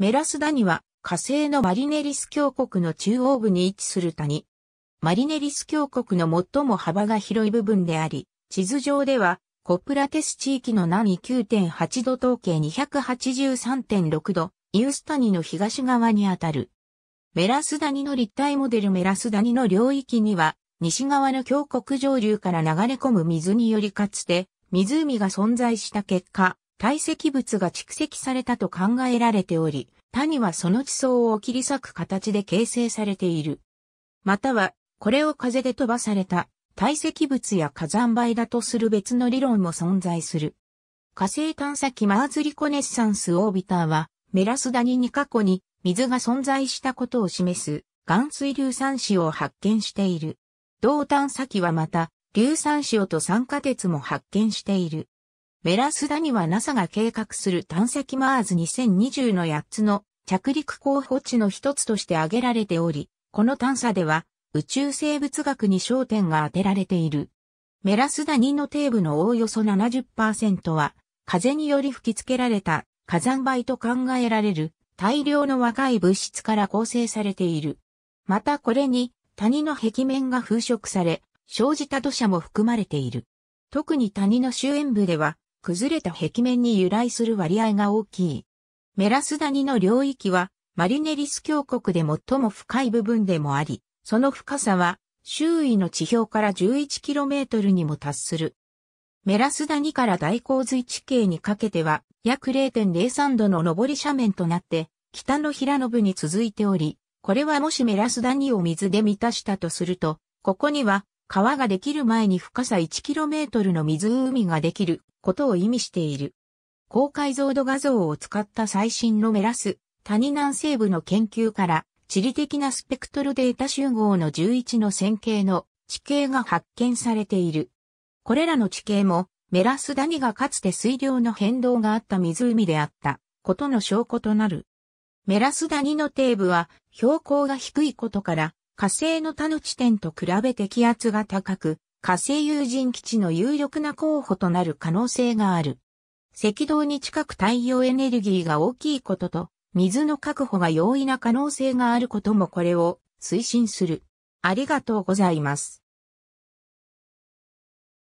メラス谷は火星のマリネリス峡谷の中央部に位置する谷。マリネリス峡谷の最も幅が広い部分であり、地図上ではコプラテス地域の南9.8度統計283.6度、イウス谷の東側にあたる。メラス谷の立体モデルメラス谷の領域には、西側の峡谷上流から流れ込む水によりかつて、湖が存在した結果、堆積物が蓄積されたと考えられており、谷はその地層を切り裂く形で形成されている。または、これを風で飛ばされた堆積物や火山灰だとする別の理論も存在する。火星探査機マーズリコネッサンスオービターは、メラスダニに過去に水が存在したことを示す岩水硫酸塩を発見している。同探査機はまた、硫酸塩と酸化鉄も発見している。メラスダには NASA が計画する探査機マーズ2020の8つの着陸候補地の一つとして挙げられており、この探査では宇宙生物学に焦点が当てられている。メラスダ2の底部のおおよそ70%は風により吹き付けられた火山灰と考えられる大量の若い物質から構成されている。またこれに谷の壁面が風食され、生じた土砂も含まれている。特に谷の周縁部では崩れた壁面に由来する割合が大きい。メラス谷の領域は、マリネリス峡谷で最も深い部分でもあり、その深さは、周囲の地表から 11km にも達する。メラス谷から大洪水地形にかけては、約0.03度の上り斜面となって、北の平野部に続いており、これはもしメラス谷を水で満たしたとすると、ここには川ができる前に深さ 1km の湖ができることを意味している。高解像度画像を使った最新のメラス、谷南西部の研究から、地理的なスペクトルデータ集合の11の線形の地形が発見されている。これらの地形も、メラス谷がかつて水量の変動があった湖であったことの証拠となる。メラス谷の底部は標高が低いことから火星の他の地点と比べて気圧が高く火星有人基地の有力な候補となる可能性がある。赤道に近く太陽エネルギーが大きいことと、水の確保が容易な可能性があることもこれを推進する。ありがとうございます。